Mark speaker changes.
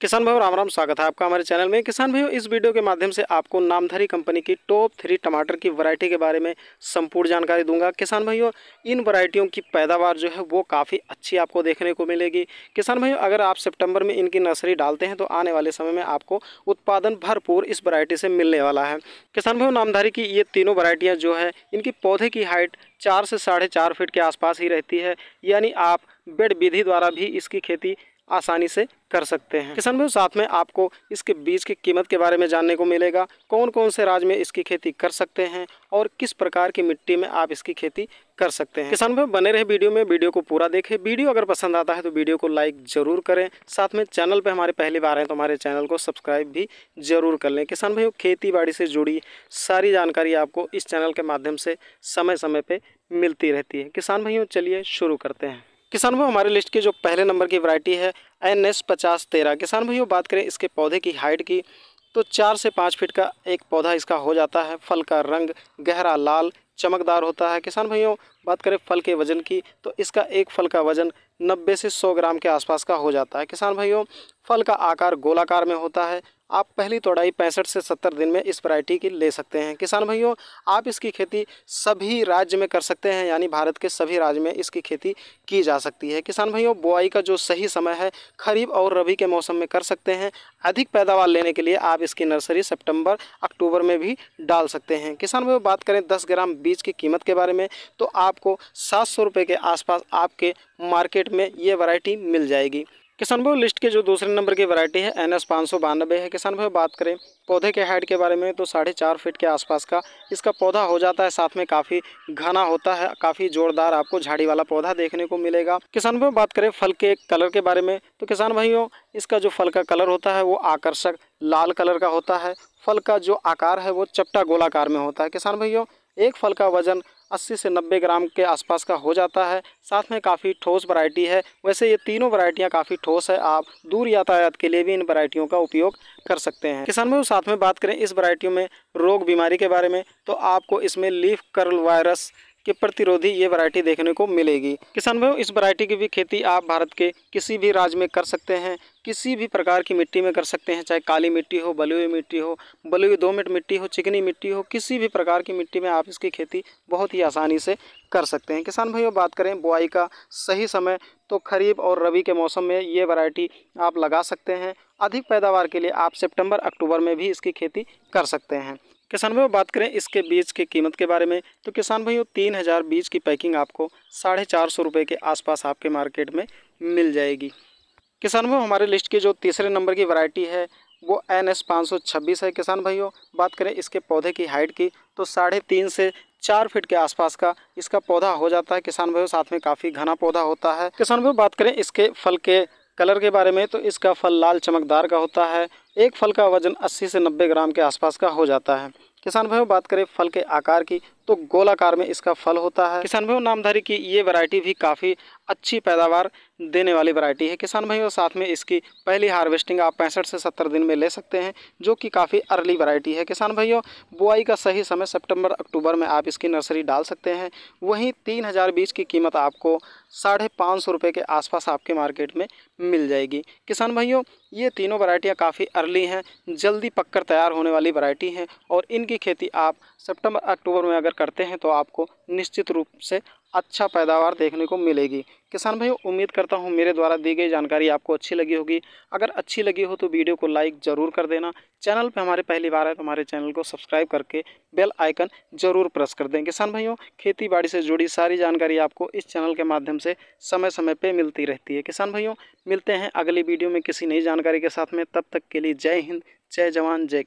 Speaker 1: किसान भाई राम राम स्वागत है आपका हमारे चैनल में किसान भाई इस वीडियो के माध्यम से आपको नामधारी कंपनी की टॉप थ्री टमाटर की वैरायटी के बारे में संपूर्ण जानकारी दूंगा किसान भाइयों इन वैरायटियों की पैदावार जो है वो काफ़ी अच्छी आपको देखने को मिलेगी किसान भाइयों अगर आप सितंबर में इनकी नर्सरी डालते हैं तो आने वाले समय में आपको उत्पादन भरपूर इस वरायटी से मिलने वाला है किसान भाई नामधारी की ये तीनों वरायटियाँ जो है इनकी पौधे की हाइट चार से साढ़े चार फीट के आसपास ही रहती है यानी आप बेड विधि द्वारा भी इसकी खेती आसानी से कर सकते हैं किसान भाई साथ में आपको इसके बीज की कीमत के बारे में जानने को मिलेगा कौन कौन से राज्य में इसकी खेती कर सकते हैं और किस प्रकार की मिट्टी में आप इसकी खेती कर सकते हैं किसान भाई बने रहे वीडियो में वीडियो को पूरा देखें वीडियो अगर पसंद आता है तो वीडियो को लाइक जरूर करें साथ में चैनल पर हमारे पहली बार हैं तो हमारे चैनल को सब्सक्राइब भी जरूर कर लें किसान भाई खेती बाड़ी से जुड़ी सारी जानकारी आपको इस चैनल के माध्यम से समय समय पर मिलती रहती है किसान भाइयों चलिए शुरू करते हैं किसान भाई हमारे लिस्ट की जो पहले नंबर की वैरायटी है एन एस पचास तेरह किसान भाई बात करें इसके पौधे की हाइट की तो चार से पाँच फीट का एक पौधा इसका हो जाता है फल का रंग गहरा लाल चमकदार होता है किसान भाइयों बात करें फल के वज़न की तो इसका एक फल का वज़न 90 से 100 ग्राम के आसपास का हो जाता है किसान भाइयों फल का आकार गोलाकार में होता है आप पहली तोड़ाई पैंसठ से सत्तर दिन में इस वैरायटी की ले सकते हैं किसान भाइयों आप इसकी खेती सभी राज्य में कर सकते हैं यानी भारत के सभी राज्य में इसकी खेती की जा सकती है किसान भाइयों बुआई का जो सही समय है खरीफ और रबी के मौसम में कर सकते हैं अधिक पैदावार लेने के लिए आप इसकी नर्सरी सितंबर अक्टूबर में भी डाल सकते हैं किसान भाइयों बात करें दस ग्राम बीज की कीमत के बारे में तो आपको सात सौ के आसपास आपके मार्केट में ये वैरायटी मिल जाएगी किसान भाई लिस्ट के जो दूसरे नंबर की वैरायटी है एन एस है किसान भाई बात करें पौधे के हाइट के बारे में तो साढ़े चार फिट के आसपास का इसका पौधा हो जाता है साथ में काफ़ी घना होता है काफ़ी जोरदार आपको झाड़ी वाला पौधा देखने को मिलेगा किसान भाई बात करें फल के कलर के बारे में तो किसान भाइयों इसका जो फल का कलर होता है वो आकर्षक लाल कलर का होता है फल का जो आकार है वो चपटा गोलाकार में होता है किसान भाइयों एक फल का वजन अस्सी से नब्बे ग्राम के आसपास का हो जाता है साथ में काफ़ी ठोस वरायटी है वैसे ये तीनों वरायटियाँ काफ़ी ठोस है आप दूर यातायात के लिए भी इन वरायटियों का उपयोग कर सकते हैं किसान भाई साथ में बात करें इस वरायटियों में रोग बीमारी के बारे में तो आपको इसमें लीफ कर्ल वायरस के प्रतिरोधी ये वैरायटी देखने को मिलेगी किसान भाइयों इस वैरायटी की भी खेती आप भारत के किसी भी राज्य में कर सकते हैं किसी भी प्रकार की मिट्टी में कर सकते हैं चाहे काली मिट्टी हो बलुई मिट्टी हो बलुई मिट्ट मिट्टी हो चिकनी मिट्टी हो किसी भी प्रकार की मिट्टी में आप इसकी खेती बहुत ही आसानी से कर सकते हैं किसान भाइयों बात करें बुआई का सही समय तो खरीफ और रबी के मौसम में ये वैरायटी आप लगा सकते हैं अधिक पैदावार के लिए आप सितंबर अक्टूबर में भी इसकी खेती कर सकते हैं किसान भाइयों बात करें इसके बीज की कीमत के बारे में तो किसान भाइयों तीन हज़ार बीज की पैकिंग आपको साढ़े चार सौ रुपये के आसपास आपके मार्केट में मिल जाएगी किसान भाइयों हमारे लिस्ट की जो तीसरे नंबर की वैरायटी है वो एन एस पाँच सौ छब्बीस है किसान भाइयों बात करें इसके पौधे की हाइट की तो साढ़े तीन से चार फीट के आसपास का इसका पौधा हो जाता है किसान भाइयों साथ में काफ़ी घना पौधा होता है किसान भाई बात करें इसके फल के कलर के बारे में तो इसका फल लाल चमकदार का होता है एक फल का वजन 80 से 90 ग्राम के आसपास का हो जाता है किसान भाइयों बात करें फल के आकार की तो गोलाकार में इसका फल होता है किसान भाइयों नामधारी की ये वैरायटी भी काफ़ी अच्छी पैदावार देने वाली वैरायटी है किसान भाइयों साथ में इसकी पहली हार्वेस्टिंग आप पैंसठ से सत्तर दिन में ले सकते हैं जो कि काफ़ी अर्ली वैरायटी है किसान भाइयों बुआई का सही समय सितंबर अक्टूबर में आप इसकी नर्सरी डाल सकते हैं वहीं तीन हज़ार बीज की कीमत आपको साढ़े पाँच सौ रुपये के आसपास आपके मार्केट में मिल जाएगी किसान भाइयों ये तीनों वरायटियाँ काफ़ी अर्ली हैं जल्दी पककर तैयार होने वाली वरायटी हैं और इनकी खेती आप सेप्टेम्बर अक्टूबर में अगर करते हैं तो आपको निश्चित रूप से अच्छा पैदावार देखने को मिलेगी किसान भाई उम्मीद करता हूँ मेरे द्वारा दी गई जानकारी आपको अच्छी लगी होगी अगर अच्छी लगी हो तो वीडियो को लाइक ज़रूर कर देना चैनल पे हमारे पहली बार है तो हमारे चैनल को सब्सक्राइब करके बेल आइकन ज़रूर प्रेस कर दें किसान भाइयों खेती बाड़ी से जुड़ी सारी जानकारी आपको इस चैनल के माध्यम से समय समय पर मिलती रहती है किसान भाइयों मिलते हैं अगली वीडियो में किसी नई जानकारी के साथ में तब तक के लिए जय हिंद जय जवान जय